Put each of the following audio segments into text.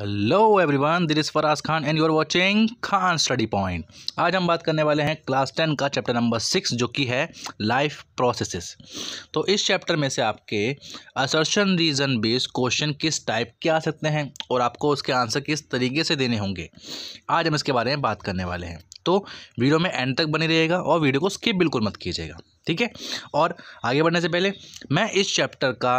hello everyone this is Faraz Khan and you are watching Khan study point आज हम बात करने वाले हैं क्लास टेन का चैप्टर नंबर सिक्स जो कि है लाइफ प्रोसेसेस तो इस चैप्टर में से आपके असर्शन रीज़न बेस्ड क्वेश्चन किस टाइप के आ सकते हैं और आपको उसके आंसर किस तरीके से देने होंगे आज हम इसके बारे में बात करने वाले हैं तो वीडियो में एंड तक बनी रहिएगा और वीडियो को स्किप बिल्कुल मत कीजिएगा ठीक है और आगे बढ़ने से पहले मैं इस चैप्टर का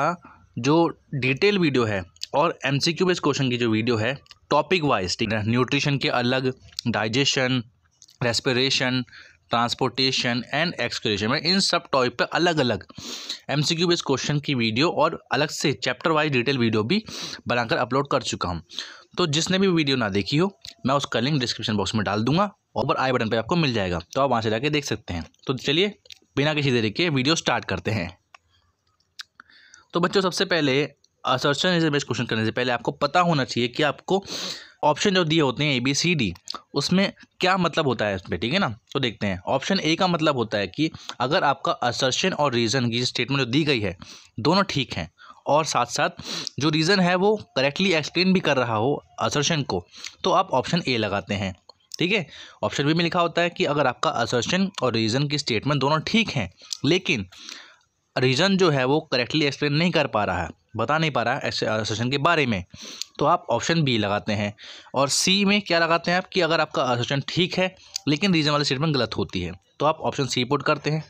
जो डिटेल वीडियो है और M C Q based question की जो वीडियो है टॉपिक वाइज ठीक है न्यूट्रिशन के अलग digestion respiration transportation and excretion में इन सब टॉपिक पर अलग अलग M C Q based question की वीडियो और अलग से चैप्टर वाइज डिटेल वीडियो भी बनाकर अपलोड कर चुका हूँ तो जिसने भी वीडियो ना देखी हो मैं उसका लिंक डिस्क्रिप्शन बॉक्स में डाल दूंगा और आई बटन पर आपको मिल जाएगा तो आप वहाँ से जाके देख सकते हैं तो चलिए बिना किसी तरीके वीडियो स्टार्ट करते हैं तो बच्चों सबसे पहले असर्शन इज बेस्ट क्वेश्चन करने से पहले आपको पता होना चाहिए कि आपको ऑप्शन जो दिए होते हैं ए बी सी डी उसमें क्या मतलब होता है उसमें ठीक है ना तो देखते हैं ऑप्शन ए का मतलब होता है कि अगर आपका असर्शन और रीज़न की स्टेटमेंट जो दी गई है दोनों ठीक हैं और साथ साथ जो रीज़न है वो करेक्टली एक्सप्लेन भी कर रहा हो असर्शन को तो आप ऑप्शन ए लगाते हैं ठीक है ऑप्शन बी में लिखा होता है कि अगर आपका असर्शन और रीज़न की स्टेटमेंट दोनों ठीक हैं लेकिन रीज़न जो है वो करेक्टली एक्सप्लेन नहीं कर पा रहा है बता नहीं पा रहा है एसोसिएशन के बारे में तो आप ऑप्शन बी लगाते हैं और सी में क्या लगाते हैं आप कि अगर आपका एसोसिएशन ठीक है लेकिन रीज़न वाली स्टेटमेंट गलत होती है तो आप ऑप्शन सी पुट करते हैं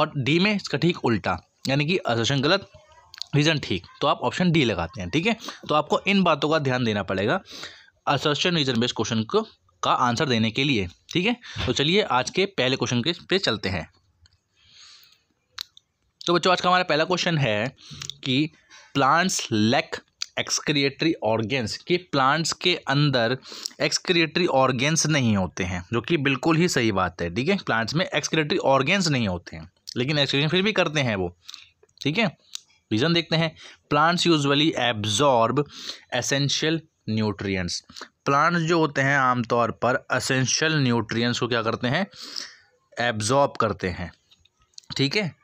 और डी में इसका ठीक उल्टा यानी कि एसोसिएशन गलत रीज़न ठीक तो आप ऑप्शन डी लगाते हैं ठीक है तो आपको इन बातों का ध्यान देना पड़ेगा एसोसिएशन रीज़न बेस्ड क्वेश्चन को का आंसर देने के लिए ठीक है तो चलिए आज के पहले क्वेश्चन के पे चलते हैं तो बच्चों आज का हमारा पहला क्वेश्चन है कि प्लांट्स लैक एक्सक्रिएटरी ऑर्गेन्स कि प्लांट्स के अंदर एक्सक्रिएटरी ऑर्गेन्स नहीं होते हैं जो कि बिल्कुल ही सही बात है ठीक है प्लांट्स में एक्सक्रिएटरी ऑर्गेन्स नहीं होते हैं लेकिन एक्सक्रिएशन फिर भी करते हैं वो ठीक है रीज़न देखते हैं plants usually absorb essential nutrients plants जो होते हैं आमतौर पर असेंशियल न्यूट्रियस को क्या करते हैं एब्जॉर्ब करते हैं ठीक है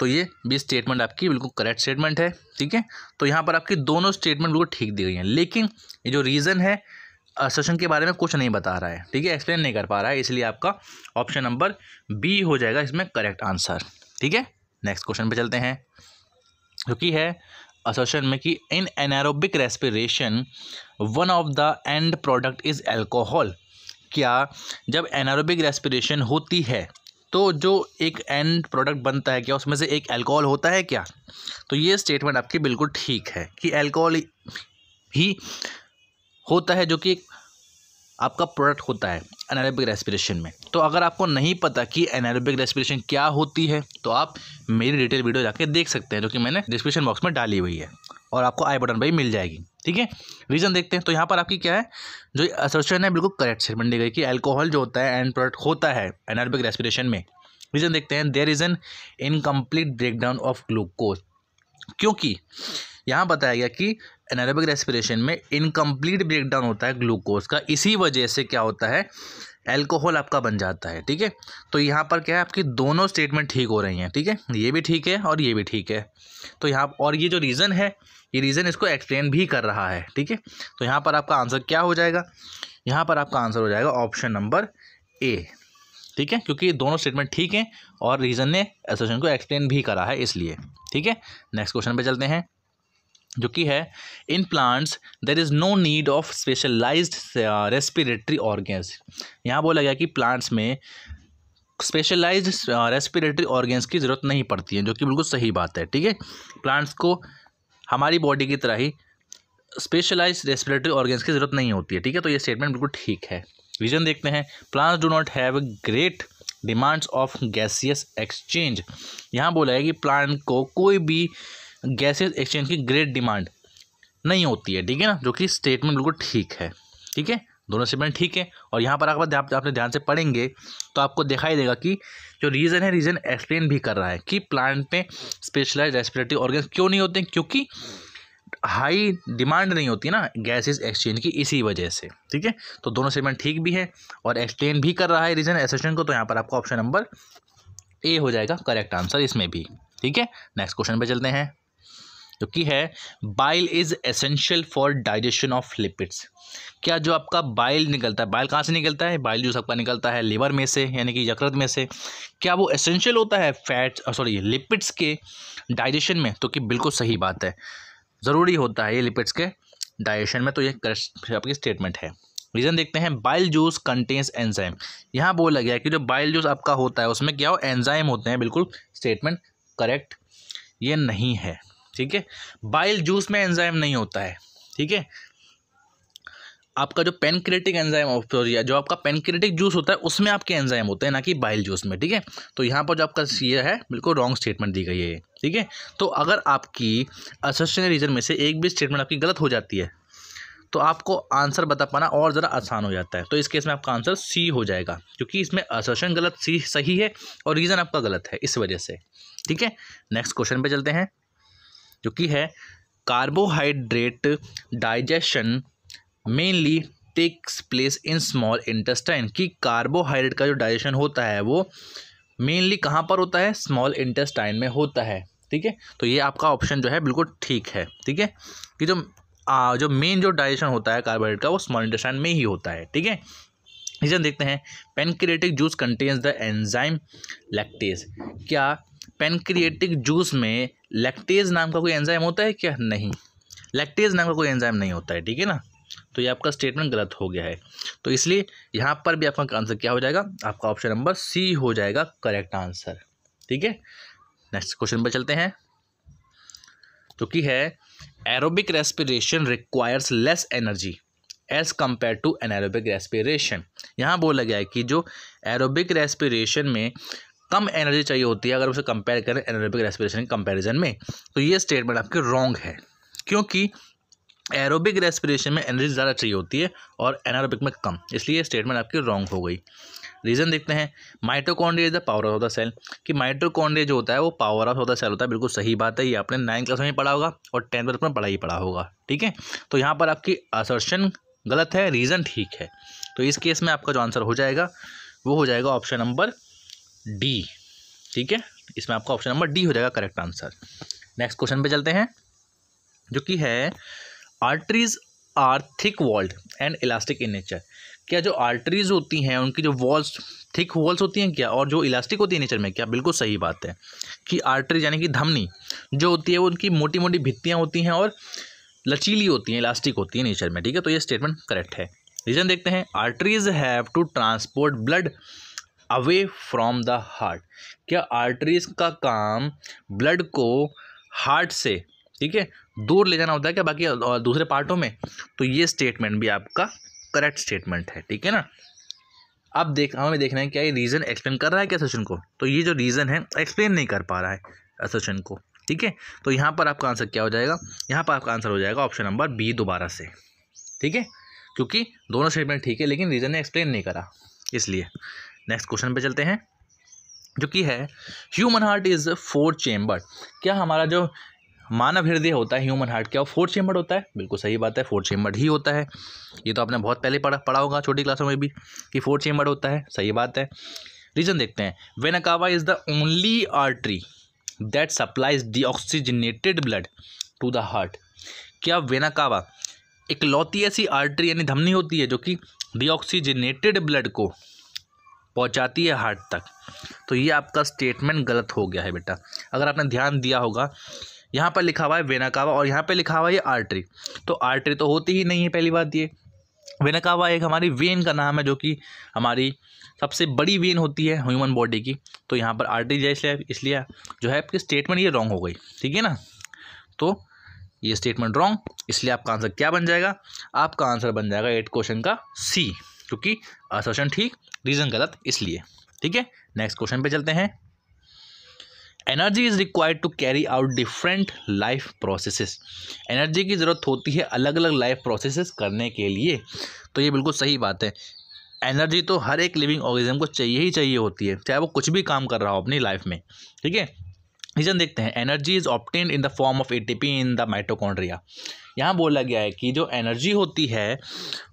तो ये भी स्टेटमेंट आपकी बिल्कुल करेक्ट स्टेटमेंट है ठीक है तो यहाँ पर आपकी दोनों स्टेटमेंट बिल्कुल ठीक दी गई हैं लेकिन ये जो रीज़न है सेशन के बारे में कुछ नहीं बता रहा है ठीक है एक्सप्लेन नहीं कर पा रहा है इसलिए आपका ऑप्शन नंबर बी हो जाएगा इसमें करेक्ट आंसर ठीक है नेक्स्ट क्वेश्चन पे चलते हैं क्योंकि है असोशन में कि in anaerobic respiration one of the end product is alcohol क्या जब एनारोबिक रेस्पिरेशन होती है तो जो एक एंड प्रोडक्ट बनता है क्या उसमें से एक अल्कोहल होता है क्या तो ये स्टेटमेंट आपकी बिल्कुल ठीक है कि अल्कोहल ही होता है जो कि आपका प्रोडक्ट होता है एनारोबिक रेस्पिरेशन में तो अगर आपको नहीं पता कि एनारोबिक रेस्पिरेशन क्या होती है तो आप मेरी डिटेल वीडियो जाके देख सकते हैं जो कि मैंने डिस्क्रिप्शन बॉक्स में डाली हुई है और आपको आई बटन पर मिल जाएगी ठीक है रीज़न देखते हैं तो यहाँ पर आपकी क्या है जो असर्शन है बिल्कुल करेक्ट से मंडी गई कि अल्कोहल जो होता है एंड प्रोडक्ट होता है एनर्बिक रेस्पिरेशन में रीज़न देखते हैं there is an incomplete breakdown of glucose क्योंकि यहाँ बताया गया कि एनारोबिक रेस्पिरेशन में इनकम्प्लीट ब्रेकडाउन होता है ग्लूकोज का इसी वजह से क्या होता है एल्कोहल आपका बन जाता है ठीक है तो यहाँ पर क्या है आपकी दोनों स्टेटमेंट ठीक हो रही हैं ठीक है ये भी ठीक है और ये भी ठीक है तो यहाँ और ये जो रीज़न है ये रीज़न इसको एक्सप्लेन भी कर रहा है ठीक है तो यहाँ पर आपका आंसर क्या हो जाएगा यहाँ पर आपका आंसर हो जाएगा ऑप्शन नंबर ए ठीक है क्योंकि दोनों स्टेटमेंट ठीक हैं और रीज़न ने एसोसिएशन को एक्सप्लेन भी करा है इसलिए ठीक है नेक्स्ट क्वेश्चन पे चलते हैं जो कि है in plants there is no need of specialised respiratory organs यहाँ बोला गया कि प्लांट्स में स्पेशलाइज्ड रेस्पिरेटरी ऑर्गेंस की ज़रूरत नहीं पड़ती है जो कि बिल्कुल सही बात है ठीक है प्लांट्स को हमारी बॉडी की तरह ही स्पेशलाइज रेस्पिरेटरी ऑर्गेंस की ज़रूरत नहीं होती है ठीक है तो ये स्टेटमेंट बिल्कुल ठीक है विजन देखते हैं plants do not have great demands of gaseous exchange यहाँ बोला है कि प्लांट को कोई भी गैसेज एक्सचेंज की ग्रेट डिमांड नहीं होती है ठीक है ना जो कि स्टेटमेंट बिल्कुल ठीक है ठीक है दोनों स्टेटमेंट ठीक है और यहाँ पर अगर आप, आपने ध्यान से पढ़ेंगे तो आपको दिखाई देगा कि जो रीज़न है रीज़न एक्सप्लेन भी कर रहा है कि प्लांट में स्पेशलाइज रेस्पिरेटरी ऑर्गन क्यों नहीं होते क्योंकि हाई डिमांड नहीं होती ना गैसेज एक्सचेंज की इसी वजह से ठीक है तो दोनों स्टेटमेंट ठीक भी है और एक्सप्लेन भी कर रहा है रीज़न एसेशन को तो यहाँ पर आपका ऑप्शन नंबर ए हो जाएगा करेक्ट आंसर इसमें भी ठीक है नेक्स्ट क्वेश्चन पर चलते हैं तो की है bile is essential for digestion of lipids क्या जो आपका बाइल निकलता है बाइल कहाँ से निकलता है बाइल जूस आपका निकलता है लिवर में से यानी कि यकृत में से क्या वो एसेंशियल होता है फैट्स सॉरी लिपिड्स के डाइजेशन में तो कि बिल्कुल सही बात है ज़रूरी होता है ये लिपिड्स के डाइजेशन में तो ये आपकी स्टेटमेंट है रीज़न देखते हैं बाइल जूस कंटेंस एंजाइम यहाँ बोला गया कि जो बाइल जूस आपका होता है उसमें क्या हो एंजाइम होते हैं बिल्कुल स्टेटमेंट करेक्ट ये नहीं है ठीक है बाइल जूस में एंजाइम नहीं होता है ठीक है आपका जो पेनक्रेटिक एंजाइम सॉरी जो आपका पेनक्रेटिक जूस होता है उसमें आपके एंजाइम होते हैं ना कि बाइल जूस में ठीक है तो यहाँ पर जो आपका ये है बिल्कुल रॉन्ग स्टेटमेंट दी गई है ठीक है तो अगर आपकी असस्टेन रीजन में से एक भी स्टेटमेंट आपकी गलत हो जाती है तो आपको आंसर बता पाना और ज़रा आसान हो जाता है तो इस केस में आपका आंसर सी हो जाएगा क्योंकि इसमें असर्शन गलत सी सही है और रीज़न आपका गलत है इस वजह से ठीक है नेक्स्ट क्वेश्चन पे चलते हैं जो कि है carbohydrate digestion mainly takes place in small intestine कि कार्बोहाइड्रेट का जो डाइजेशन होता है वो मेनली कहाँ पर होता है स्मॉल इंटेस्टाइन में होता है ठीक है तो ये आपका ऑप्शन जो है बिल्कुल ठीक है ठीक है कि जो आ, जो मेन जो डाइजेशन होता है कार्बोहाइड्रेट का वो स्मॉल इंटेस्टाइन में ही होता है ठीक है इसे हम देखते हैं pancreatic juice contains the enzyme lactase क्या पेनक्रिएटिक जूस में लैक्टेज नाम का कोई एंजाइम होता है क्या नहीं लैक्टेज नाम का कोई एंजाइम नहीं होता है ठीक है ना तो ये आपका स्टेटमेंट गलत हो गया है तो इसलिए यहाँ पर भी आपका आंसर क्या हो जाएगा आपका ऑप्शन नंबर सी हो जाएगा करेक्ट आंसर ठीक है नेक्स्ट क्वेश्चन पर चलते हैं जो कि है aerobic respiration requires less energy as compare to anaerobic respiration यहाँ बोला गया है कि जो एरोबिक रेस्पिरेशन में कम एनर्जी चाहिए होती है अगर उसे कंपेयर करें एनोरोबिक रेस्पिरेशन के कंपैरिजन में तो ये स्टेटमेंट आपकी रॉन्ग है क्योंकि एरोबिक रेस्पिरेशन में एनर्जी ज़्यादा चाहिए होती है और एनारोबिक में कम इसलिए स्टेटमेंट आपकी रॉन्ग हो गई रीज़न देखते हैं mitochondria is the power of the cell कि माइटोकॉन्ड्रिया जो होता है वो पावर ऑफ द सेल होता है बिल्कुल सही बात है ये आपने नाइन्थ क्लास में ही पढ़ा होगा और टेंथ क्लास में पढ़ा ही पढ़ा होगा ठीक है तो यहाँ पर आपकी असर्शन गलत है रीज़न ठीक है तो इस केस में आपका जो आंसर हो जाएगा वो हो जाएगा ऑप्शन नंबर डी ठीक है इसमें आपका ऑप्शन नंबर डी हो जाएगा करेक्ट आंसर नेक्स्ट क्वेश्चन पे चलते हैं जो कि है arteries are thick walled and elastic in nature क्या जो आर्टरीज होती हैं उनकी जो वॉल्स थिक वॉल्स होती हैं क्या और जो इलास्टिक होती है नेचर में क्या बिल्कुल सही बात है कि आर्टरीज यानी कि धमनी जो होती है वो उनकी मोटी मोटी भित्तियाँ होती हैं और लचीली होती हैं इलास्टिक होती है नेचर में ठीक है तो ये स्टेटमेंट करेक्ट है रीज़न देखते हैं arteries have to transport blood away from the heart क्या आर्टरीज का काम ब्लड को हार्ट से ठीक है दूर ले जाना होता है क्या बाकी दूसरे पार्टों में तो ये स्टेटमेंट भी आपका करेक्ट स्टेटमेंट है ठीक है ना अब देख हमें देखना है क्या ये रीज़न एक्सप्लेन कर रहा है क्या सचिन को तो ये जो रीज़न है एक्सप्लेन नहीं कर पा रहा है सचिन को ठीक है तो यहाँ पर आपका आंसर क्या हो जाएगा यहाँ पर आपका आंसर हो जाएगा ऑप्शन नंबर बी दोबारा से ठीक है क्योंकि दोनों स्टेटमेंट ठीक है लेकिन रीज़न ने एक्सप्लेन नहीं करा इसलिए नेक्स्ट क्वेश्चन पे चलते हैं जो कि है human heart is four chamber क्या हमारा जो मानव हृदय होता है ह्यूमन हार्ट क्या फोर चेंबर होता है बिल्कुल सही बात है फोर चेंबर ही होता है ये तो आपने बहुत पहले पढ़ा पढ़ा होगा छोटी क्लासों में भी कि फोर चेंबर होता है सही बात है रीज़न देखते हैं vena cava is the only artery that supplies deoxygenated blood to the heart क्या वेनाकावा इकलौती ऐसी आर्ट्री यानी धमनी होती है जो कि डीऑक्सीजनेटेड ब्लड को पहुंचाती है हार्ट तक तो ये आपका स्टेटमेंट गलत हो गया है बेटा अगर आपने ध्यान दिया होगा यहाँ पर लिखा हुआ है वेनाकावा और यहाँ पर लिखा हुआ है आर्ट्री तो आर्ट्री तो होती ही नहीं है पहली बात ये वेनाकावा एक हमारी वेन का नाम है जो कि हमारी सबसे बड़ी वेन होती है ह्यूमन बॉडी की तो यहाँ पर आर्टरी जैसे इसलिए जो है आपकी स्टेटमेंट ये रॉन्ग हो गई ठीक है ना तो ये स्टेटमेंट रॉन्ग इसलिए आपका आंसर क्या बन जाएगा आपका आंसर बन जाएगा एट क्वेश्चन का सी क्योंकि असोशन ठीक रीज़न गलत इसलिए ठीक है नेक्स्ट क्वेश्चन पे चलते हैं energy is required to carry out different life processes energy की ज़रूरत होती है अलग अलग लाइफ प्रोसेसेस करने के लिए तो ये बिल्कुल सही बात है एनर्जी तो हर एक लिविंग ऑर्गेनिज्म को चाहिए ही चाहिए होती है चाहे वो कुछ भी काम कर रहा हो अपनी लाइफ में ठीक है रीज़न देखते हैं energy is obtained in the form of A T P in the mitochondria यहाँ बोला गया है कि जो एनर्जी होती है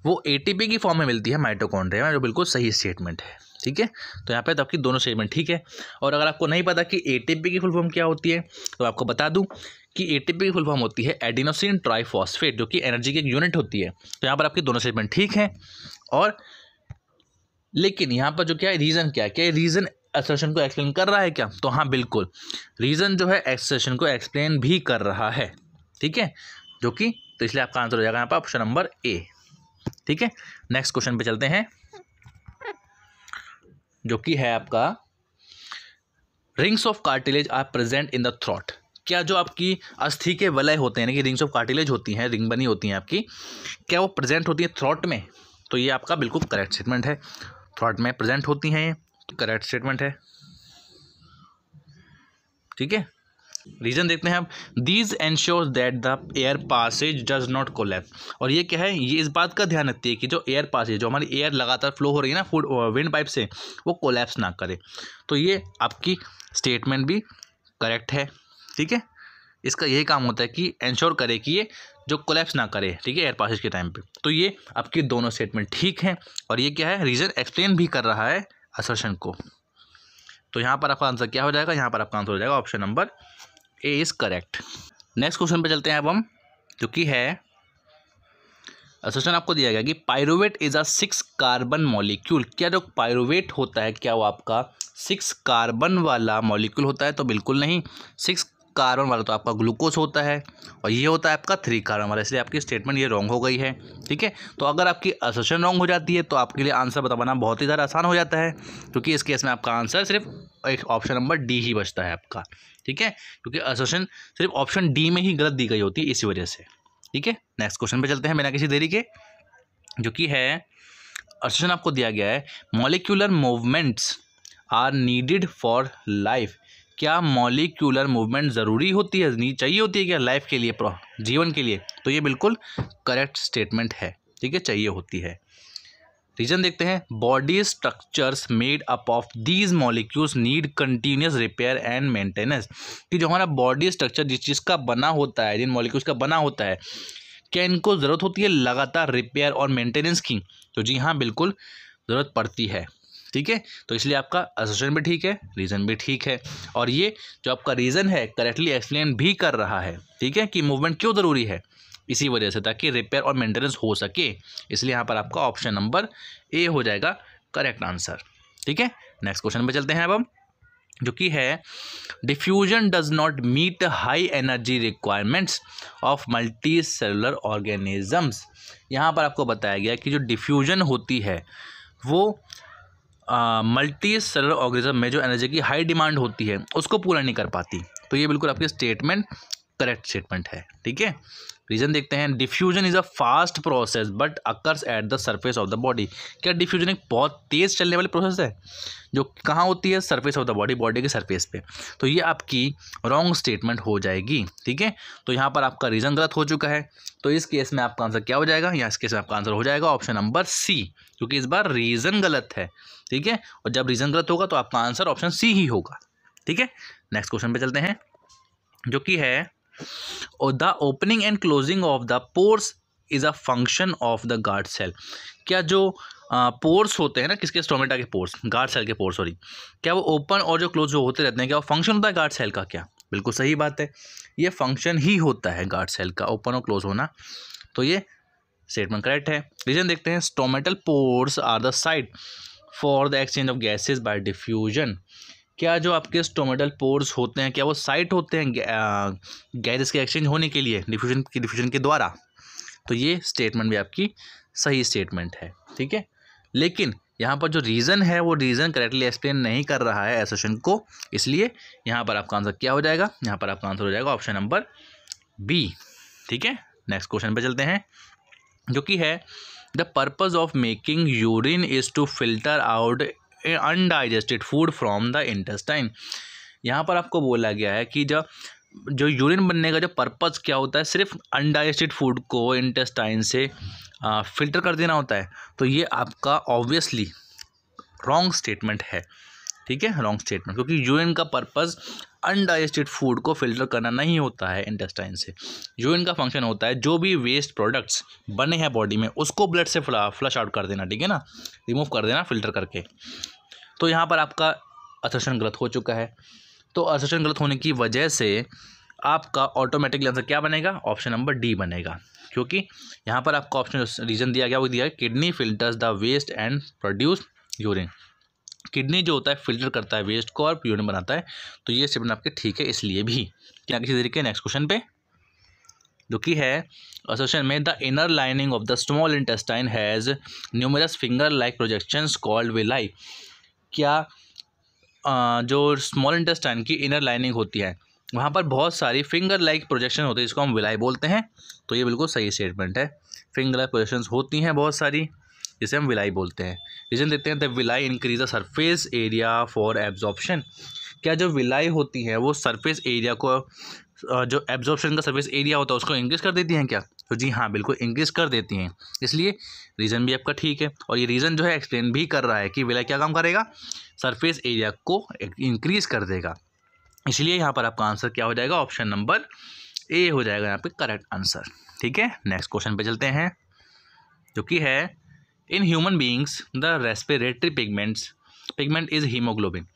वो एटीपी की फॉर्म में मिलती है माइटोकॉन्ड्रिया में जो बिल्कुल सही स्टेटमेंट है ठीक है तो यहाँ पे तो आपकी दोनों स्टेटमेंट ठीक है और अगर आपको नहीं पता कि ए की फुल फॉर्म क्या होती है तो आपको बता दूँ कि ए की फुल फॉर्म होती है एडिनोसिन ट्राईफॉस्फेट जो कि एनर्जी की एक यूनिट होती है तो यहाँ पर आपकी दोनों स्टेटमेंट ठीक है और लेकिन यहाँ पर जो क्या है रीज़न क्या है क्या रीज़न एक्सप्रेशन को एक्सप्लेन कर रहा है क्या तो हाँ बिल्कुल रीज़न जो है एक्सप्रेशन को एक्सप्लेन भी कर रहा है ठीक है जो कि तो इसलिए आपका आंसर हो जाएगा यहाँ पर ऑप्शन नंबर ए ठीक है नेक्स्ट क्वेश्चन पे चलते हैं जो कि है आपका rings of cartilage are present in the throat क्या जो आपकी अस्थि के वलय होते हैं यानी कि रिंग्स ऑफ कार्टिलेज होती हैं रिंग बनी होती हैं आपकी क्या वो प्रेजेंट होती है थ्रॉट में तो ये आपका बिल्कुल करेक्ट स्टेटमेंट है थ्रॉट में प्रेजेंट होती हैं ये करेक्ट स्टेटमेंट है ठीक है रीजन देखते हैं आप these ensure that the air passage does not collapse और ये क्या है ये इस बात का ध्यान रखती है कि जो एयर पासेज जो हमारी एयर लगातार फ्लो हो रही है ना फूड विंड पाइप से वो कोलैप्स ना करे तो ये आपकी स्टेटमेंट भी करेक्ट है ठीक है इसका यही काम होता है कि इंश्योर करे कि ये जो कोलेप्स ना करे ठीक है एयर पासेज के टाइम पे तो ये आपकी दोनों स्टेटमेंट ठीक हैं और ये क्या है रीज़न एक्सप्लेन भी कर रहा है असर्शन को तो यहाँ पर आपका आंसर क्या हो जाएगा यहाँ पर आपका आंसर हो जाएगा option number A is correct next question पे चलते हैं अब हम जो कि है क्वेश्चन आपको दिया गया कि pyruvate is a six carbon molecule क्या जो पायरोवेट होता है क्या वो आपका सिक्स कार्बन वाला मॉलिक्यूल होता है तो बिल्कुल नहीं सिक्स कार्बन वाला तो आपका ग्लूकोज होता है और ये होता है आपका थ्री कार्बन वाला इसलिए आपकी स्टेटमेंट ये रॉन्ग हो गई है ठीक है तो अगर आपकी असोशन रॉन्ग हो जाती है तो आपके लिए आंसर बताना बहुत ही ज़्यादा आसान हो जाता है क्योंकि इस केस में आपका आंसर सिर्फ एक ऑप्शन नंबर डी ही बचता है आपका ठीक है क्योंकि असोशन सिर्फ ऑप्शन डी में ही गलत दी गई होती है इसी वजह से ठीक है नेक्स्ट क्वेश्चन पे चलते हैं बिना किसी देरी के जो कि है असोशन आपको दिया गया है molecular movements are needed for life क्या मॉलिक्यूलर मूवमेंट ज़रूरी होती है नहीं चाहिए होती है क्या लाइफ के लिए जीवन के लिए तो ये बिल्कुल करेक्ट स्टेटमेंट है ठीक है चाहिए होती है रीजन देखते हैं body structures made up of these molecules need continuous repair and maintenance कि जो हमारा बॉडी स्ट्रक्चर जिस चीज़ का बना होता है जिन मॉलिक्यूल्स का बना होता है क्या इनको ज़रूरत होती है लगातार रिपेयर और मेंटेनेंस की तो जी हाँ बिल्कुल ज़रूरत पड़ती है ठीक है तो इसलिए आपका असोशन भी ठीक है रीज़न भी ठीक है और ये जो आपका रीज़न है करेक्टली एक्सप्लेन भी कर रहा है ठीक है कि मूवमेंट क्यों ज़रूरी है इसी वजह से ताकि रिपेयर और मेंटेनेंस हो सके इसलिए यहाँ पर आपका ऑप्शन नंबर ए हो जाएगा करेक्ट आंसर ठीक है नेक्स्ट क्वेश्चन पर चलते हैं अब हम जो कि है diffusion does not meet high energy requirements of multicellular organisms यहाँ पर आपको बताया गया कि जो डिफ्यूजन होती है वो मल्टी सेलर ऑर्गेनिज्म में जो एनर्जी की हाई डिमांड होती है उसको पूरा नहीं कर पाती तो ये बिल्कुल आपकी स्टेटमेंट करेक्ट स्टेटमेंट है ठीक है रीजन देखते हैं diffusion is a fast process but occurs at the surface of the body क्या डिफ्यूजन एक बहुत तेज चलने वाली प्रोसेस है जो कहाँ होती है surface of the body body के सर्फेस पे तो ये आपकी रॉन्ग स्टेटमेंट हो जाएगी ठीक है तो यहाँ पर आपका रीजन गलत हो चुका है तो इस केस में आपका आंसर क्या हो जाएगा या इस केस में आपका आंसर हो जाएगा ऑप्शन नंबर सी क्योंकि इस बार रीजन गलत है ठीक है और जब रीजन गलत होगा तो आपका आंसर ऑप्शन सी ही होगा ठीक है नेक्स्ट क्वेश्चन पे चलते हैं जो कि है the opening and closing of the pores is a function of the guard cell क्या जो पोर्स होते हैं ना किसके स्टोमेटा के पोर्स गार्ड सेल के पोर्स सॉरी क्या वो ओपन और जो क्लोज जो होते रहते हैं क्या वो फंक्शन होता है गार्ड सेल का क्या बिल्कुल सही बात है ये फंक्शन ही होता है गार्ड सेल का ओपन और क्लोज होना तो ये स्टेटमेंट करेक्ट है रीजन देखते हैं stomatal pores are the site for the exchange of gases by diffusion क्या जो आपके स्टोमेटल पोर्स होते हैं क्या वो साइट होते हैं गैरेज के एक्सचेंज होने के लिए डिफ्यूजन के डिफ्यूजन के द्वारा तो ये स्टेटमेंट भी आपकी सही स्टेटमेंट है ठीक है लेकिन यहाँ पर जो रीज़न है वो रीज़न करेक्टली एक्सप्लेन नहीं कर रहा है एसोसिएशन को इसलिए यहाँ पर आपका आंसर क्या हो जाएगा यहाँ पर आपका आंसर हो जाएगा ऑप्शन नंबर बी ठीक है नेक्स्ट क्वेश्चन पर चलते हैं जो कि है the purpose of making urine is to filter out undigested food from the intestine यहाँ पर आपको बोला गया है कि जब जो यूरिन बनने का जो पर्पज़ क्या होता है सिर्फ अनडाइजेस्टेड फूड को इंटेस्टाइन से आ, फिल्टर कर देना होता है तो ये आपका ऑब्वियसली रॉन्ग स्टेटमेंट है ठीक है रॉन्ग स्टेटमेंट क्योंकि यूरिन का पर्पज़ अनडाइजेस्टेड फूड को फिल्टर करना नहीं होता है इंटेस्टाइन से यूरिन का फंक्शन होता है जो भी वेस्ट प्रोडक्ट्स बने हैं बॉडी में उसको ब्लड से फ्लश आउट कर देना ठीक है ना रिमूव कर देना फिल्टर करके तो यहाँ पर आपका असर्शन गलत हो चुका है तो असर्शन गलत होने की वजह से आपका ऑटोमेटिकली आंसर क्या बनेगा ऑप्शन नंबर डी बनेगा क्योंकि यहाँ पर आपका ऑप्शन रीज़न दिया गया वो दिया kidney filters the waste and produce urine kidney जो होता है फिल्टर करता है वेस्ट को और यूरिन बनाता है तो ये सिर्फ आपके ठीक है इसलिए भी क्या किसी तरीके नेक्स्ट क्वेश्चन पे जो कि है असोशन में the inner lining of the small intestine has numerous finger like projection called villi like क्या जो स्मॉल इंटेस्टाइन की इनर लाइनिंग होती है वहाँ पर बहुत सारी फिंगर लाइक प्रोजेक्शन होते हैं जिसको हम विलाई बोलते हैं तो ये बिल्कुल सही स्टेटमेंट है फिंगर लाइक प्रोजेक्शन होती हैं बहुत सारी जिसे हम विलाई बोलते हैं रीज़न देते हैं the villi increase the surface area for absorption क्या जो विलाई होती है वो सरफेस एरिया को जो एब्जॉर्प्शन का सर्विस एरिया होता है उसको इंक्रीज़ कर देती हैं क्या तो जी हाँ बिल्कुल इंक्रीज़ कर देती हैं इसलिए रीज़न भी आपका ठीक है और ये रीज़न जो है एक्सप्लेन भी कर रहा है कि विलय क्या काम करेगा सरफेस एरिया को इंक्रीज़ कर देगा इसलिए यहाँ पर आपका आंसर क्या हो जाएगा ऑप्शन नंबर ए हो जाएगा यहाँ पे करेक्ट आंसर ठीक है नेक्स्ट क्वेश्चन पे चलते हैं जो कि है in human beings the respiratory pigments pigment is haemoglobin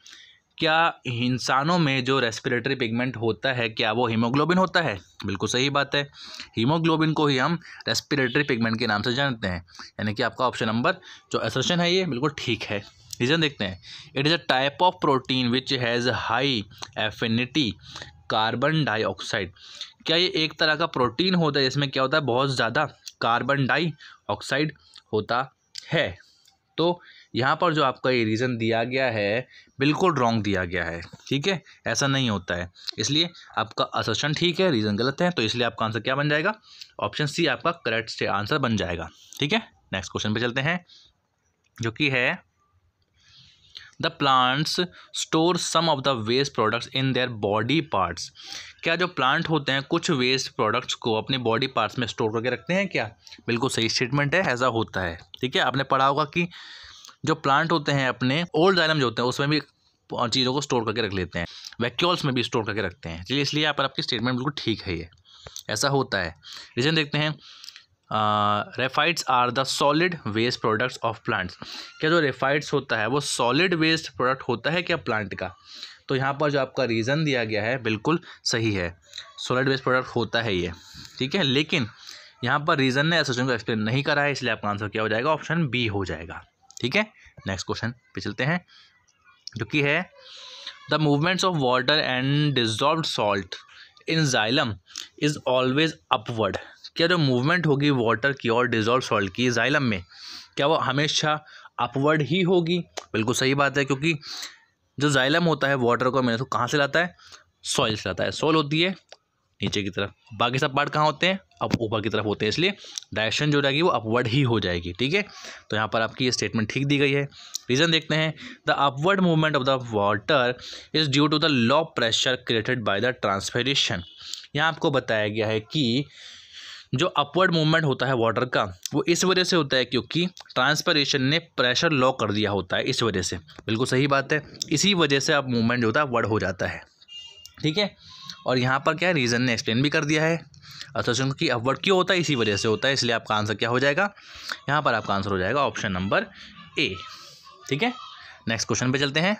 क्या इंसानों में जो रेस्पिरेटरी पिगमेंट होता है क्या वो हीमोग्लोबिन होता है बिल्कुल सही बात है हीमोग्लोबिन को ही हम रेस्पिरेटरी पिगमेंट के नाम से जानते हैं यानी कि आपका ऑप्शन नंबर जो असर्शन है ये बिल्कुल ठीक है रीज़न देखते हैं it is a type of protein which has high affinity carbon dioxide क्या ये एक तरह का प्रोटीन होता है जिसमें क्या होता है बहुत ज़्यादा कार्बन डाइऑक्साइड होता है तो यहाँ पर जो आपका ये रीज़न दिया गया है बिल्कुल रॉन्ग दिया गया है ठीक है ऐसा नहीं होता है इसलिए आपका असोशन ठीक है रीज़न गलत है तो इसलिए आपका आंसर क्या बन जाएगा ऑप्शन सी आपका करेक्ट से आंसर बन जाएगा ठीक है नेक्स्ट क्वेश्चन पे चलते हैं जो कि है the plants store some of the waste products in their body parts क्या जो प्लांट होते हैं कुछ वेस्ट प्रोडक्ट्स को अपने बॉडी पार्ट्स में स्टोर करके रखते हैं क्या बिल्कुल सही स्टेटमेंट है ऐसा होता है ठीक है आपने पढ़ा होगा कि जो प्लांट होते हैं अपने ओल्ड आइलम जो होते हैं उसमें भी चीज़ों को स्टोर करके रख लेते हैं वैक्यूल्स में भी स्टोर करके रखते हैं चलिए इसलिए यहाँ पर आपकी स्टेटमेंट बिल्कुल ठीक है ये ऐसा होता है रीजन देखते हैं raphides are the solid waste products of plants क्या जो रेफाइड्स होता है वो सॉलिड वेस्ट प्रोडक्ट होता है क्या प्लांट का तो यहाँ पर जो आपका रीज़न दिया गया है बिल्कुल सही है सॉलिड वेस्ट प्रोडक्ट होता है ये ठीक है लेकिन यहाँ पर रीज़न ने एसोसिएशन को एक्सप्लेन नहीं करा है इसलिए आपका आंसर क्या हो जाएगा ऑप्शन बी हो जाएगा ठीक है नेक्स्ट क्वेश्चन पे चलते हैं जो कि है the movements of water and dissolve salt in xylem is always upward क्या जो मूवमेंट होगी वाटर की और डिजॉल्व सॉल्ट की जाइलम में क्या वो हमेशा अपवर्ड ही होगी बिल्कुल सही बात है क्योंकि जो जाइलम होता है वाटर को मैंने तो कहाँ से लाता है सॉइल से लाता है सॉल होती है नीचे की तरफ बाकी सब पार्ट कहाँ होते हैं अब ऊपर की तरफ होते हैं इसलिए डायरेक्शन जो रहेगी वो अपवर्ड ही हो जाएगी ठीक है तो यहाँ पर आपकी ये स्टेटमेंट ठीक दी गई है रीज़न देखते हैं the upward movement of the water is due to the low pressure created by the transpiration यहाँ आपको बताया गया है कि जो अपवर्ड मूवमेंट होता है वाटर का वो इस वजह से होता है क्योंकि ट्रांसपरेशन ने प्रेशर लॉ कर दिया होता है इस वजह से बिल्कुल सही बात है इसी वजह से अब मूवमेंट जो होता है वर्ड हो जाता है ठीक है और यहाँ पर क्या है रीज़न ने एक्सप्लेन भी कर दिया है एसोसिएशन की अपवर्ड क्यों होता है इसी वजह से होता है इसलिए आपका आंसर क्या हो जाएगा यहाँ पर आपका आंसर हो जाएगा ऑप्शन नंबर ए ठीक है नेक्स्ट क्वेश्चन पे चलते हैं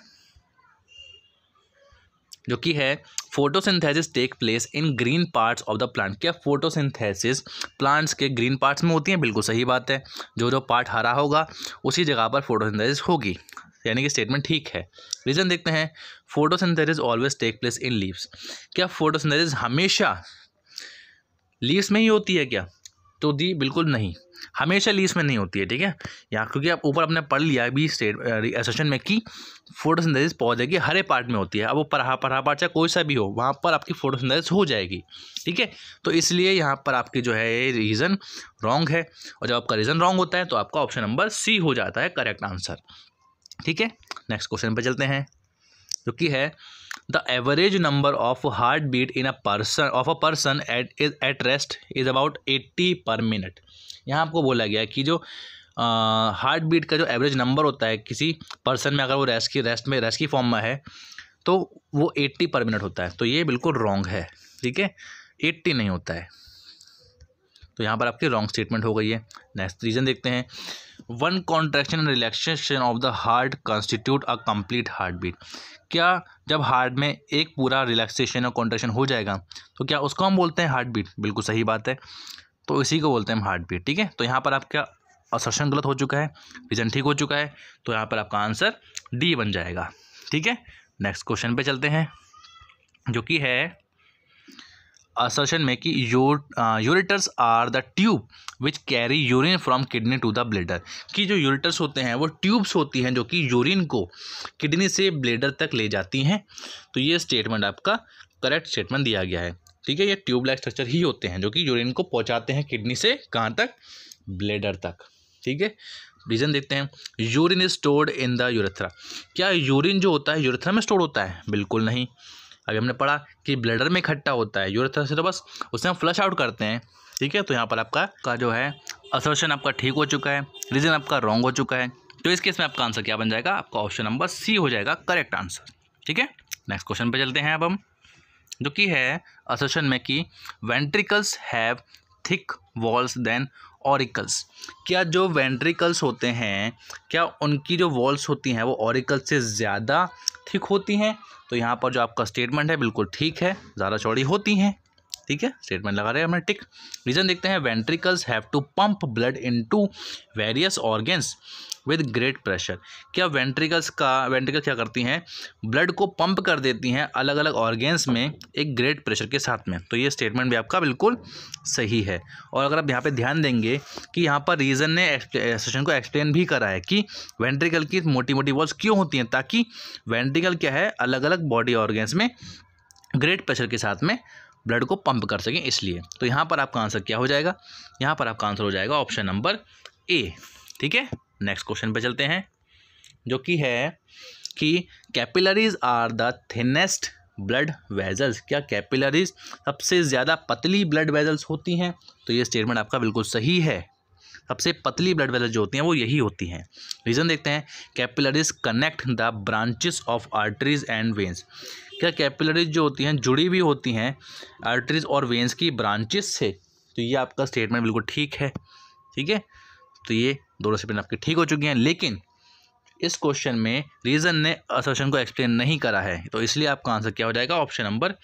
जो कि है photosynthesis take place in green parts of the plant क्या फोटोसिंथेसिस प्लांट्स के ग्रीन पार्ट्स में होती हैं बिल्कुल सही बात है जो जो पार्ट हरा होगा उसी जगह पर फोटोसिंथेसिस होगी यानी कि स्टेटमेंट ठीक है रीज़न देखते हैं photosynthesis always take place in leaves क्या फोटोसिंथेसिस हमेशा लीव्स में ही होती है क्या तो दी बिल्कुल नहीं हमेशा लीव्स में नहीं होती है ठीक है यहाँ क्योंकि आप ऊपर आपने पढ़ लिया अभी स्टेट एसोशन में कि फोटोसिंथेसिस पौधे की हरे पार्ट में होती है अब वो परा परा पार्ट चाहे कोई सा भी हो वहाँ पर आपकी फोटोसिंथेसिस हो जाएगी ठीक है तो इसलिए यहाँ पर आपकी जो है ये रीज़न रॉन्ग है और जब आपका रीज़न रॉन्ग होता है तो आपका ऑप्शन नंबर सी हो जाता है करेक्ट आंसर ठीक है नेक्स्ट क्वेश्चन पर चलते हैं जो कि है the average number of heart beat in a person of a person at is at rest is about eighty per minute यहाँ आपको बोला गया कि जो हार्ट बीट का जो एवरेज नंबर होता है किसी पर्सन में अगर वो रेस्ट की रेस्ट में रेस्ट की फॉर्म में है तो वो एट्टी पर मिनट होता है तो ये बिल्कुल रॉन्ग है ठीक है एट्टी नहीं होता है तो यहाँ पर आपकी रॉन्ग स्टेटमेंट हो गई है नेक्स्ट रीज़न देखते हैं one contraction and relaxation of the heart constitute a complete heart beat क्या जब हार्ट में एक पूरा रिलैक्सेशन और कॉन्ट्रैक्शन हो जाएगा तो क्या उसको हम बोलते हैं हार्ट बीट बिल्कुल सही बात है तो इसी को बोलते हैं हम हार्ट बीट ठीक है तो यहाँ पर आपका असर्शन गलत हो चुका है रीजन ठीक हो चुका है तो यहाँ पर आपका आंसर डी बन जाएगा ठीक है नेक्स्ट क्वेश्चन पे चलते हैं जो कि है असर्शन में कि ureters are the tube which carry urine from kidney to the bladder कि जो यूरिटर्स होते हैं वो ट्यूब्स होती हैं जो कि यूरिन को किडनी से ब्लेडर तक ले जाती हैं तो ये स्टेटमेंट आपका करेक्ट स्टेटमेंट दिया गया है ठीक है ये ट्यूब लाइक स्ट्रक्चर ही होते हैं जो कि यूरिन को पहुँचाते हैं किडनी से कहाँ तक ब्लेडर तक ठीक है रीज़न देखते हैं urine is stored in the urethra क्या यूरिन जो होता है यूरेथ्रा में स्टोर होता है बिल्कुल नहीं अभी हमने पढ़ा कि ब्लेडर में इकट्ठा होता है यूरेथ्रा से तो बस उसे हम फ्लश आउट करते हैं ठीक है तो यहाँ पर आपका का जो है असर्शन आपका ठीक हो चुका है रीज़न आपका रॉन्ग हो चुका है तो इस केस में आपका आंसर क्या बन जाएगा आपका ऑप्शन नंबर सी हो जाएगा करेक्ट आंसर ठीक है नेक्स्ट क्वेश्चन पे चलते हैं अब हम जो कि है असर्शन में कि ventricles have thick walls than auricles क्या जो वेंट्रिकल्स होते हैं क्या उनकी जो वॉल्स होती हैं वो ऑरिकल्स से ज़्यादा थिक होती हैं तो यहाँ पर जो आपका स्टेटमेंट है बिल्कुल ठीक है ज़्यादा चौड़ी होती हैं ठीक है स्टेटमेंट लगा रहे हैं हमने टिक रीजन देखते हैं ventricles have to pump blood into various organs with great pressure क्या वेंट्रिकल्स का वेंट्रिकल क्या करती हैं ब्लड को पंप कर देती हैं अलग अलग ऑर्गेन्स में एक ग्रेट प्रेशर के साथ में तो ये स्टेटमेंट भी आपका बिल्कुल सही है और अगर आप यहाँ पे ध्यान देंगे कि यहाँ पर रीज़न ने सेशन को एक्सप्लेन भी करा है कि वेंट्रिकल की मोटी मोटी वॉल्स क्यों होती हैं ताकि वेंट्रिकल क्या है अलग अलग बॉडी ऑर्गेन्स में ग्रेट प्रेशर के साथ में ब्लड को पंप कर सकें इसलिए तो यहाँ पर आपका आंसर क्या हो जाएगा यहाँ पर आपका आंसर हो जाएगा ऑप्शन नंबर ए ठीक है नेक्स्ट क्वेश्चन पर चलते हैं जो कि है कि capillaries are the thinnest blood vessels क्या कैपिलरीज सबसे ज़्यादा पतली ब्लड वेजल्स होती हैं तो ये स्टेटमेंट आपका बिल्कुल सही है सबसे पतली ब्लड वेलर जो होती हैं वो यही होती हैं रीज़न देखते हैं capillaries connect the branches of arteries and veins क्या कैपिलरीज जो होती हैं जुड़ी भी होती हैं आर्टरीज और वेंस की ब्रांचेस से तो ये आपका स्टेटमेंट बिल्कुल ठीक है ठीक है तो ये दोनों स्टेटमेंट आपके ठीक हो चुकी हैं लेकिन इस क्वेश्चन में रीज़न ने असन को एक्सप्लेन नहीं करा है तो इसलिए आपका आंसर क्या हो जाएगा ऑप्शन नंबर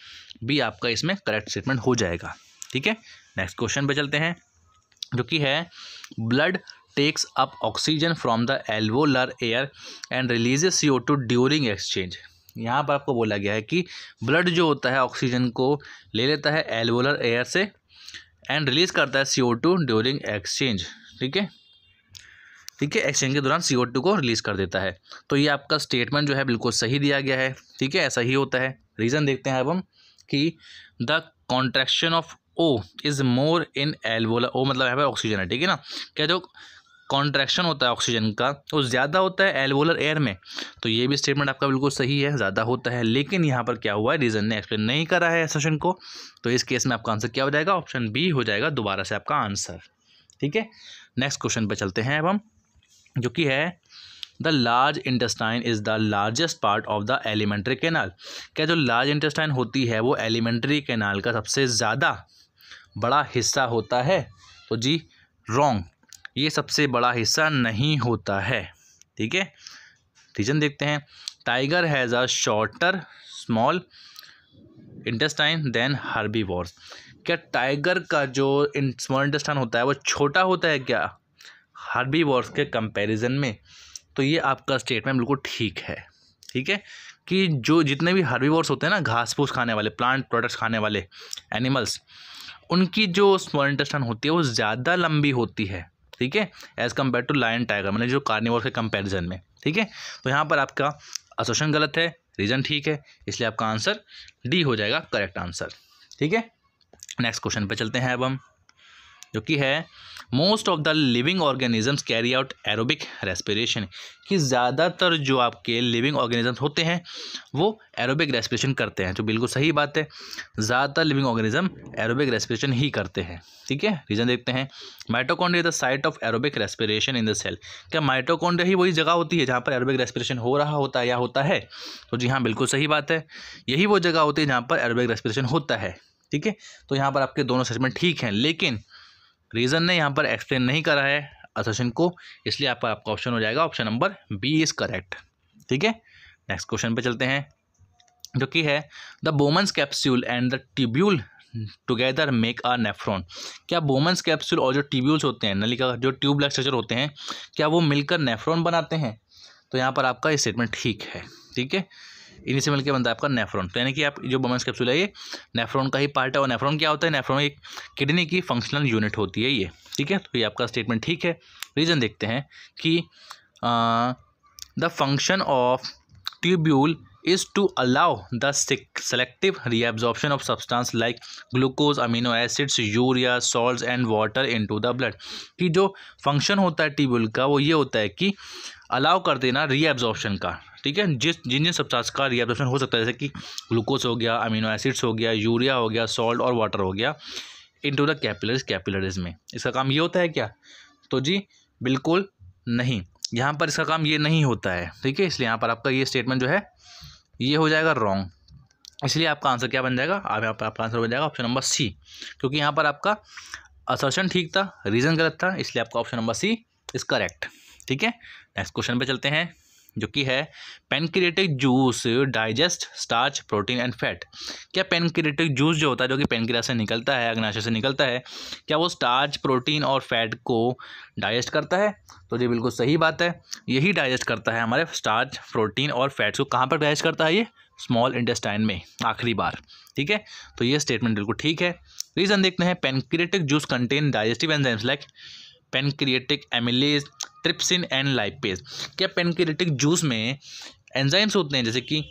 बी आपका इसमें करेक्ट स्टेटमेंट हो जाएगा ठीक है नेक्स्ट क्वेश्चन पे चलते हैं जो कि है blood blood takes up oxygen from the alveolar air C O two during exchange यहाँ पर आपको बोला गया है कि ब्लड जो होता है ऑक्सीजन को ले लेता है एल्वोलर एयर से एंड रिलीज करता है सी टू ड्यूरिंग एक्सचेंज ठीक है ठीक है एक्सचेंज के दौरान सी टू को रिलीज कर देता है तो ये आपका स्टेटमेंट जो है बिल्कुल सही दिया गया है ठीक है ऐसा ही होता है रीज़न देखते हैं अब हम कि the contraction of O is more in alveoli O मतलब यहाँ पर ऑक्सीजन है ठीक है ना क्या जो कॉन्ट्रैक्शन होता है ऑक्सीजन का वो ज़्यादा होता है एल्वोलर एयर में तो ये भी स्टेटमेंट आपका बिल्कुल सही है ज़्यादा होता है लेकिन यहाँ पर क्या हुआ है रीज़न ने एक्सप्लेन नहीं करा है सेशन को तो इस केस में आपका आंसर क्या हो जाएगा ऑप्शन बी हो जाएगा दोबारा से आपका आंसर ठीक है नेक्स्ट क्वेश्चन पर चलते हैं अब हम जो कि है the large intestine is the largest part of the alimentary canal क्या जो लार्ज इंटेस्टाइन होती है वो एलिमेंट्री कैनाल का सबसे ज़्यादा बड़ा हिस्सा होता है तो जी रॉन्ग ये सबसे बड़ा हिस्सा नहीं होता है ठीक है रीजन देखते हैं tiger has a shorter small intestine than herbivores क्या टाइगर का जो स्मॉल इंटेस्टाइन होता है वो छोटा होता है क्या हर्बी वॉर्स के कंपैरिजन में तो ये आपका स्टेटमेंट बिल्कुल ठीक है ठीक है कि जो जितने भी हर्बी वॉर्स होते हैं ना घास फूस खाने वाले प्लांट प्रोडक्ट्स खाने वाले एनिमल्स उनकी जो स्मॉल इंटेस्टाइन होती है वो ज़्यादा लंबी होती है ठीक है as compare to lion tiger मैंने जो कार्निवल के कंपेरिजन में ठीक है तो यहाँ पर आपका असोशन गलत है रीज़न ठीक है इसलिए आपका आंसर डी हो जाएगा करेक्ट आंसर ठीक है नेक्स्ट क्वेश्चन पे चलते हैं अब हम जो कि है most of the living organisms carry out aerobic respiration कि ज़्यादातर जो आपके लिविंग ऑर्गेनिजम्स होते हैं वो एरोबिक रेस्पिरेशन करते हैं जो बिल्कुल सही बात है ज़्यादातर लिविंग ऑर्गेनिज्म एरोबिक रेस्पिरेशन ही करते हैं ठीक है रीज़न देखते हैं mitochondria the site of aerobic respiration in the cell क्या माइटोकॉन्ड्रिया ही वही जगह होती है जहाँ पर एरोबिक रेस्पिरेशन हो रहा होता है या होता है तो जी हाँ बिल्कुल सही बात है यही वो जगह होती है जहाँ पर एरोबिक रेस्पिरेशन होता है ठीक है तो यहाँ पर आपके दोनों सच में ठीक हैं लेकिन रीज़न ने यहाँ पर एक्सप्लेन नहीं करा है असोशन को इसलिए आपका आपका ऑप्शन हो जाएगा option number B is correct ठीक है नेक्स्ट क्वेश्चन पे चलते हैं जो कि है the Bowman's capsule and the tubule together make a nephron क्या बोमन्स कैप्सूल और जो ट्यूब्यूल्स होते हैं नली का जो ट्यूब लाइक स्ट्रक्चर होते हैं क्या वो मिलकर नेफ्रॉन बनाते हैं तो यहाँ पर आपका स्टेटमेंट ठीक है ठीक है इन्हीं से मिलकर बनता है आपका नेफ्रॉन तो यानी कि आप जो बमन्स कैप्सूल है ये नेफ्रॉन का ही पार्ट है और नेफ्रॉन क्या होता है नेफ्रॉन एक किडनी की फंक्शनल यूनिट होती है ये ठीक है तो ये आपका स्टेटमेंट ठीक है रीज़न देखते हैं कि the function of tubule is to allow the selective selective of of like glucose amino acids urea salt and water into the blood कि जो फंक्शन होता है ट्यूब्यूल का वो ये होता है कि अलाउ कर देना रीएब्जॉर्प्शन का ठीक है जिस जिन जिन सब का रिएब्जॉर्प्शन हो सकता है जैसे कि ग्लूकोज हो गया अमीनो एसिड्स हो गया यूरिया हो गया सॉल्ट और वाटर हो गया into the capillaries capillaries में इसका काम ये होता है क्या तो जी बिल्कुल नहीं यहाँ पर इसका काम ये नहीं होता है ठीक है इसलिए यहाँ पर आपका ये स्टेटमेंट जो है ये हो जाएगा रॉन्ग इसलिए आपका आंसर क्या बन जाएगा आप यहाँ पर आपका आंसर बन जाएगा ऑप्शन नंबर सी क्योंकि यहाँ पर आपका असर्शन ठीक था रीज़न गलत था इसलिए आपका option number C is correct ठीक है नेक्स्ट क्वेश्चन पे चलते हैं जो कि है pancreatic juice digest starch protein and fat क्या पेनक्रिएटिक जूस जो होता है जो कि पेनक्रिया से निकलता है अग्नाशय से निकलता है क्या वो स्टार्च प्रोटीन और फैट को डाइजेस्ट करता है तो ये बिल्कुल सही बात है यही डाइजेस्ट करता है हमारे स्टार्च प्रोटीन और फैट्स को कहाँ पर डाइजेस्ट करता है ये स्मॉल इंटेस्टाइन में आखिरी बार ठीक है तो ये स्टेटमेंट बिल्कुल ठीक है रीज़न देखते हैं pancreatic juice contain digestive enzymes like pancreatic amylase trypsin and lipase क्या पेनक्रिएटिक जूस में एंजाइम्स होते हैं जैसे कि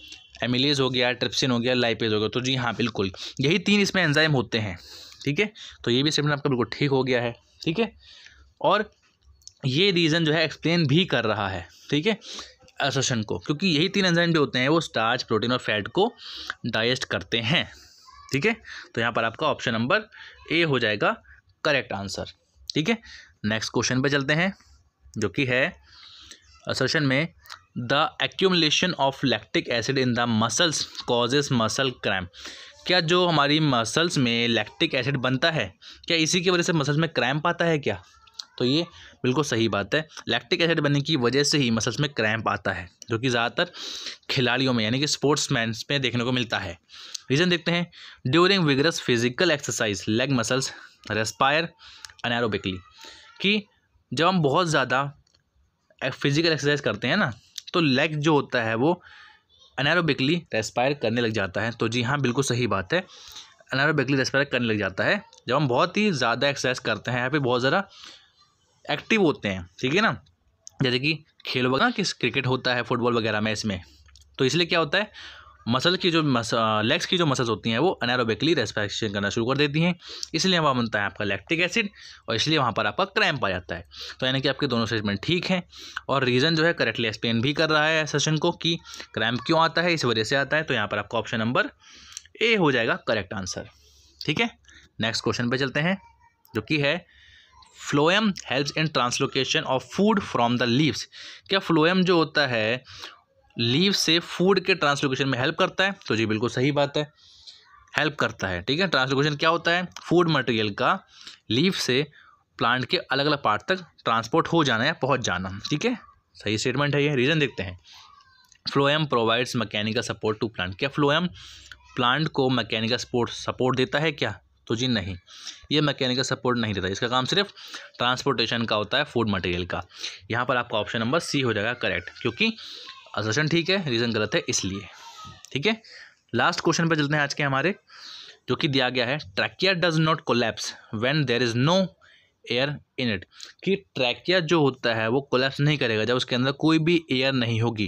एमिलेज हो गया ट्रिप्सिन हो गया लाइपेज हो गया तो जी हाँ बिल्कुल यही तीन इसमें एंजाइम होते हैं ठीक है तो ये भी स्टेटमेंट आपका बिल्कुल ठीक हो गया है ठीक है और ये रीज़न जो है एक्सप्लेन भी कर रहा है ठीक है असोशन को क्योंकि यही तीन एंजाइम जो होते हैं वो स्टार्च प्रोटीन और फैट को डाइजेस्ट करते हैं ठीक है तो यहाँ पर आपका ऑप्शन नंबर ए हो जाएगा करेक्ट आंसर ठीक है नेक्स्ट क्वेश्चन पे चलते हैं जो कि है असर्शन में the accumulation of lactic acid in the muscles causes muscle cramp क्या जो हमारी मसल्स में लैक्टिक एसिड बनता है क्या इसी की वजह से मसल्स में क्रैम्प आता है क्या तो ये बिल्कुल सही बात है लैक्टिक एसिड बनने की वजह से ही मसल्स में क्रैम्प आता है जो कि ज़्यादातर खिलाड़ियों में यानी कि स्पोर्ट्स में देखने को मिलता है रीज़न देखते हैं during vigorous physical exercise leg muscles respire anaerobically कि जब हम बहुत ज़्यादा फिज़िकल एक्सरसाइज करते हैं ना तो लेग जो होता है वो अनारोबिकली रेस्पायर करने लग जाता है तो जी हाँ बिल्कुल सही बात है अनारोबिकली रेस्पायर करने लग जाता है जब हम बहुत ही ज़्यादा एक्सरसाइज करते हैं या फिर बहुत ज़्यादा एक्टिव होते हैं ठीक है ना जैसे कि खेल वगैरह किस क्रिकेट होता है फुटबॉल वगैरह में इसमें तो इसलिए क्या होता है मसल की जो मस लेग्स की जो मसल्स होती हैं वो अनैरोबिकली रेस्पेक्शन करना शुरू कर देती हैं इसलिए वहाँ बनता है आपका लैक्टिक एसिड और इसलिए वहाँ पर आपका क्रैम्प आ जाता है तो यानी कि आपके दोनों स्टेटमेंट ठीक हैं और रीज़न जो है करेक्टली एक्सप्लेन भी कर रहा है सेशन को कि क्रैम्प क्यों आता है इस वजह से आता है तो यहाँ पर आपका ऑप्शन नंबर ए हो जाएगा करेक्ट आंसर ठीक है नेक्स्ट क्वेश्चन पर चलते हैं जो कि है phloem helps in translocation of food from the leaves क्या फ्लोएम जो होता है लीव से फूड के ट्रांसलोकेशन में हेल्प करता है तो जी बिल्कुल सही बात है हेल्प करता है ठीक है ट्रांसलोकेशन क्या होता है फूड मटेरियल का लीव से प्लांट के अलग अलग पार्ट तक ट्रांसपोर्ट हो जाना या पहुंच जाना ठीक है सही स्टेटमेंट है ये रीज़न देखते हैं phloem provides mechanical support to plant क्या फ्लोएम प्लांट को मैकेनिकल सपोर्ट सपोर्ट देता है क्या तो जी नहीं ये मैकेनिकल सपोर्ट नहीं देता इसका काम सिर्फ ट्रांसपोर्टेशन का होता है फूड मटेरियल का यहाँ पर आपका ऑप्शन नंबर सी हो जाएगा करेक्ट क्योंकि असर्शन ठीक है रीज़न गलत है इसलिए ठीक है लास्ट क्वेश्चन पर चलते हैं आज के हमारे जो कि दिया गया है trachea does not collapse when there is no air in it कि ट्रैकिया जो होता है वो कोलैप्स नहीं करेगा जब उसके अंदर कोई भी एयर नहीं होगी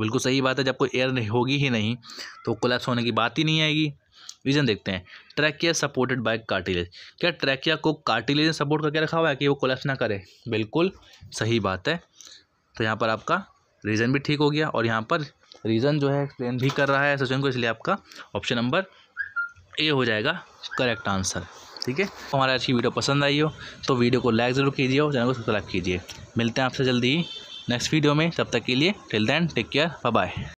बिल्कुल सही बात है जब कोई एयर नहीं होगी ही नहीं तो कोलैप्स होने की बात ही नहीं आएगी रीज़न देखते हैं ट्रैकिया सपोर्टेड बाय कार्टिलेज क्या ट्रैकिया को कार्टिलेज सपोर्ट करके रखा हुआ है कि वो कोलैप्स ना करे बिल्कुल सही बात है तो यहाँ पर आपका रीज़न भी ठीक हो गया और यहाँ पर रीज़न जो है एक्सप्लेन भी कर रहा है सचिन को इसलिए आपका ऑप्शन नंबर ए हो जाएगा करेक्ट आंसर ठीक है हमारा आज की वीडियो पसंद आई हो तो वीडियो को लाइक ज़रूर कीजिए और चैनल को सब्सक्राइब कीजिए मिलते हैं आपसे जल्दी ही नेक्स्ट वीडियो में तब तक के लिए till then take care bye